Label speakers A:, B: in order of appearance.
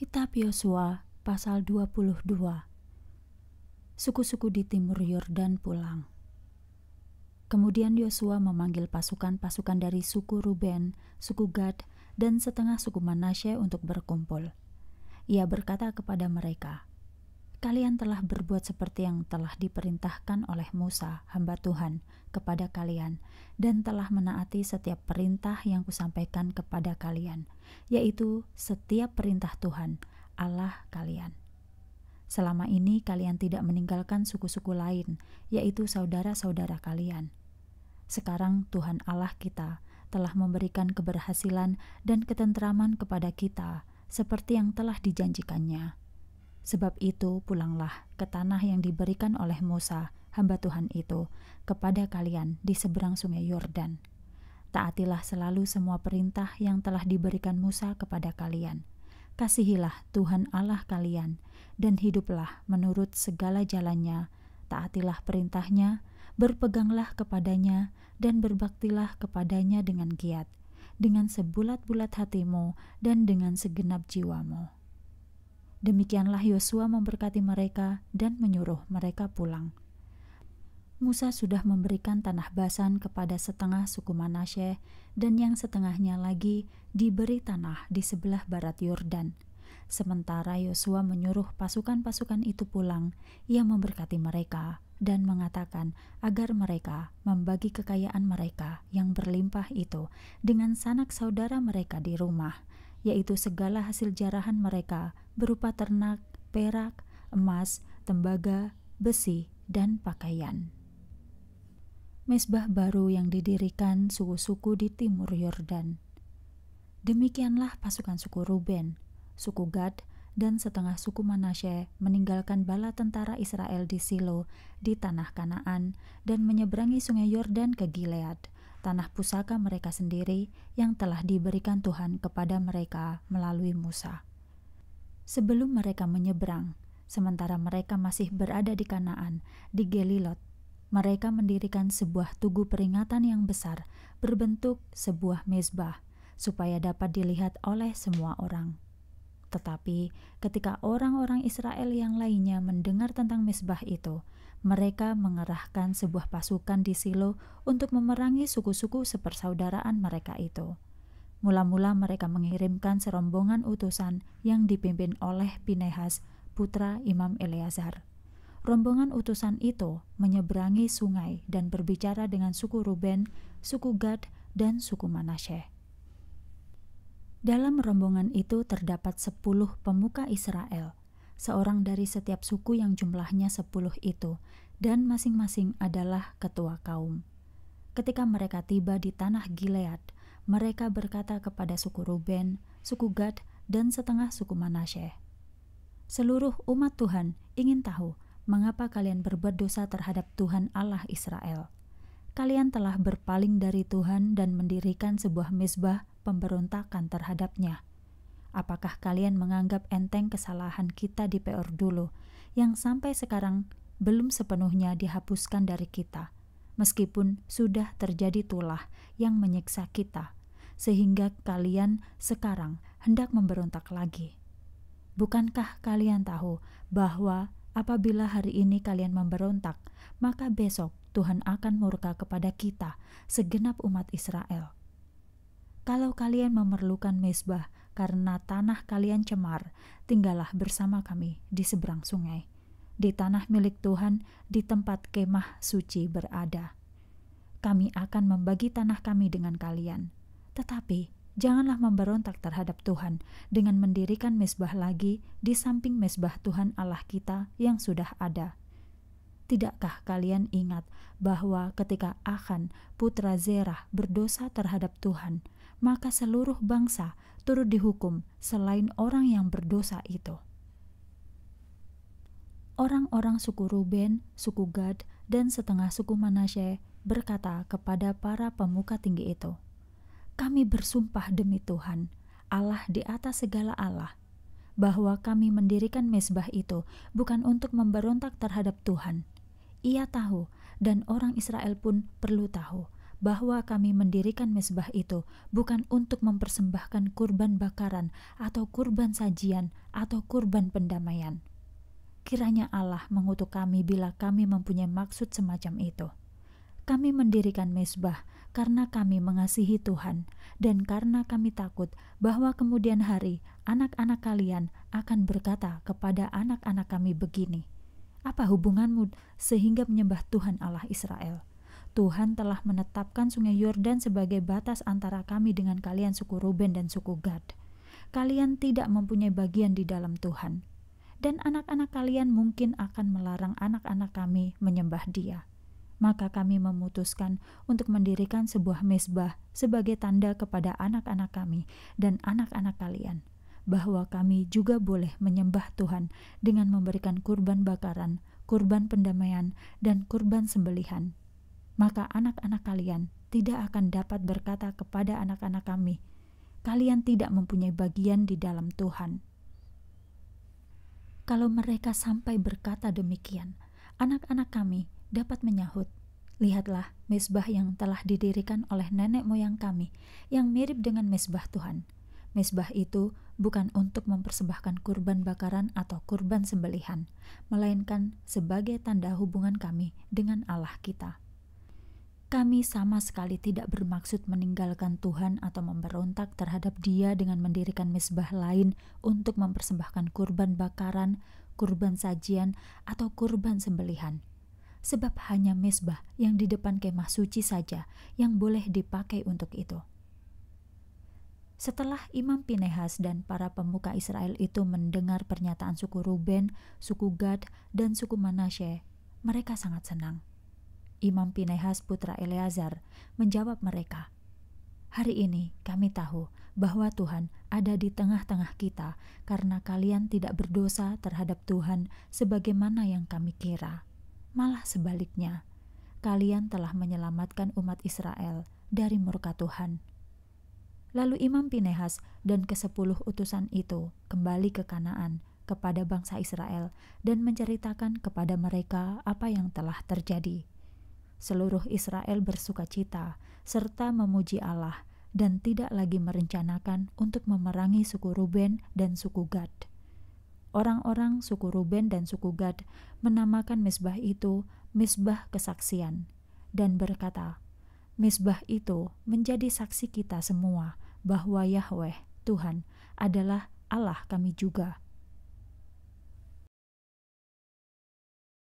A: Kitab Yosua pasal 22 Suku-suku di timur Yordan pulang Kemudian Yosua memanggil pasukan-pasukan dari suku Ruben, suku Gad, dan setengah suku Manasye untuk berkumpul. Ia berkata kepada mereka, kalian telah berbuat seperti yang telah diperintahkan oleh Musa, hamba Tuhan, kepada kalian, dan telah menaati setiap perintah yang kusampaikan kepada kalian, yaitu setiap perintah Tuhan, Allah kalian. Selama ini kalian tidak meninggalkan suku-suku lain, yaitu saudara-saudara kalian. Sekarang Tuhan Allah kita telah memberikan keberhasilan dan ketentraman kepada kita, seperti yang telah dijanjikannya Sebab itu pulanglah ke tanah yang diberikan oleh Musa, hamba Tuhan itu, kepada kalian di seberang sungai Yordan. Taatilah selalu semua perintah yang telah diberikan Musa kepada kalian. Kasihilah Tuhan Allah kalian, dan hiduplah menurut segala jalannya. Taatilah perintahnya, berpeganglah kepadanya, dan berbaktilah kepadanya dengan giat, dengan sebulat-bulat hatimu, dan dengan segenap jiwamu. Demikianlah Yosua memberkati mereka dan menyuruh mereka pulang. Musa sudah memberikan tanah basan kepada setengah suku Manasye dan yang setengahnya lagi diberi tanah di sebelah barat Yordan. Sementara Yosua menyuruh pasukan-pasukan itu pulang, ia memberkati mereka dan mengatakan agar mereka membagi kekayaan mereka yang berlimpah itu dengan sanak saudara mereka di rumah yaitu segala hasil jarahan mereka berupa ternak, perak, emas, tembaga, besi, dan pakaian. Mesbah baru yang didirikan suku-suku di timur Yordan. Demikianlah pasukan suku Ruben, suku Gad, dan setengah suku Manasye meninggalkan bala tentara Israel di Silo, di tanah Kanaan, dan menyeberangi sungai Yordan ke Gilead, tanah pusaka mereka sendiri yang telah diberikan Tuhan kepada mereka melalui Musa. Sebelum mereka menyeberang, sementara mereka masih berada di Kanaan, di Gelilot, mereka mendirikan sebuah tugu peringatan yang besar berbentuk sebuah mezbah supaya dapat dilihat oleh semua orang. Tetapi ketika orang-orang Israel yang lainnya mendengar tentang mezbah itu, mereka mengerahkan sebuah pasukan di Silo untuk memerangi suku-suku sepersaudaraan mereka itu. Mula-mula mereka mengirimkan serombongan utusan yang dipimpin oleh Pinehas, putra Imam Eleazar. Rombongan utusan itu menyeberangi sungai dan berbicara dengan suku Ruben, suku Gad, dan suku Manasseh. Dalam rombongan itu terdapat sepuluh pemuka Israel – seorang dari setiap suku yang jumlahnya sepuluh itu, dan masing-masing adalah ketua kaum. Ketika mereka tiba di tanah Gilead, mereka berkata kepada suku Ruben, suku Gad, dan setengah suku Manasseh. Seluruh umat Tuhan ingin tahu mengapa kalian berbuat dosa terhadap Tuhan Allah Israel. Kalian telah berpaling dari Tuhan dan mendirikan sebuah misbah pemberontakan terhadapnya. Apakah kalian menganggap enteng kesalahan kita di PR dulu yang sampai sekarang belum sepenuhnya dihapuskan dari kita, meskipun sudah terjadi tulah yang menyiksa kita, sehingga kalian sekarang hendak memberontak lagi? Bukankah kalian tahu bahwa apabila hari ini kalian memberontak, maka besok Tuhan akan murka kepada kita, segenap umat Israel? Kalau kalian memerlukan mesbah karena tanah kalian cemar, tinggallah bersama kami di seberang sungai, di tanah milik Tuhan, di tempat kemah suci berada. Kami akan membagi tanah kami dengan kalian, tetapi janganlah memberontak terhadap Tuhan dengan mendirikan mesbah lagi di samping mesbah Tuhan Allah kita yang sudah ada, Tidakkah kalian ingat bahwa ketika Akan, putra Zerah, berdosa terhadap Tuhan, maka seluruh bangsa turut dihukum selain orang yang berdosa itu. Orang-orang suku Ruben, suku Gad, dan setengah suku Manasye berkata kepada para pemuka tinggi itu, "Kami bersumpah demi Tuhan, Allah di atas segala Allah, bahwa kami mendirikan mesbah itu bukan untuk memberontak terhadap Tuhan." Ia tahu, dan orang Israel pun perlu tahu, bahwa kami mendirikan mesbah itu bukan untuk mempersembahkan kurban bakaran atau kurban sajian atau kurban pendamaian. Kiranya Allah mengutuk kami bila kami mempunyai maksud semacam itu. Kami mendirikan mesbah karena kami mengasihi Tuhan dan karena kami takut bahwa kemudian hari anak-anak kalian akan berkata kepada anak-anak kami begini, apa hubunganmu sehingga menyembah Tuhan Allah Israel? Tuhan telah menetapkan sungai Yordan sebagai batas antara kami dengan kalian suku Ruben dan suku Gad. Kalian tidak mempunyai bagian di dalam Tuhan. Dan anak-anak kalian mungkin akan melarang anak-anak kami menyembah dia. Maka kami memutuskan untuk mendirikan sebuah mezbah sebagai tanda kepada anak-anak kami dan anak-anak kalian bahwa kami juga boleh menyembah Tuhan dengan memberikan kurban bakaran, kurban pendamaian, dan kurban sembelihan. Maka anak-anak kalian tidak akan dapat berkata kepada anak-anak kami, "Kalian tidak mempunyai bagian di dalam Tuhan." Kalau mereka sampai berkata demikian, anak-anak kami dapat menyahut, Lihatlah mesbah yang telah didirikan oleh nenek moyang kami, yang mirip dengan mesbah Tuhan. Misbah itu bukan untuk mempersembahkan kurban bakaran atau kurban sembelihan, melainkan sebagai tanda hubungan kami dengan Allah kita. Kami sama sekali tidak bermaksud meninggalkan Tuhan atau memberontak terhadap Dia dengan mendirikan misbah lain untuk mempersembahkan kurban bakaran, kurban sajian, atau kurban sembelihan. Sebab hanya misbah yang di depan kemah suci saja yang boleh dipakai untuk itu. Setelah Imam Pinehas dan para pemuka Israel itu mendengar pernyataan suku Ruben, suku Gad, dan suku Manasye, mereka sangat senang. Imam Pinehas putra Eleazar menjawab mereka, Hari ini kami tahu bahwa Tuhan ada di tengah-tengah kita karena kalian tidak berdosa terhadap Tuhan sebagaimana yang kami kira. Malah sebaliknya, kalian telah menyelamatkan umat Israel dari murka Tuhan. Lalu Imam Pinehas dan kesepuluh utusan itu kembali ke Kanaan kepada bangsa Israel dan menceritakan kepada mereka apa yang telah terjadi. Seluruh Israel bersuka cita serta memuji Allah dan tidak lagi merencanakan untuk memerangi suku Ruben dan suku Gad. Orang-orang suku Ruben dan suku Gad menamakan misbah itu misbah kesaksian dan berkata, Mesbah itu menjadi saksi kita semua bahwa Yahweh, Tuhan, adalah Allah kami juga,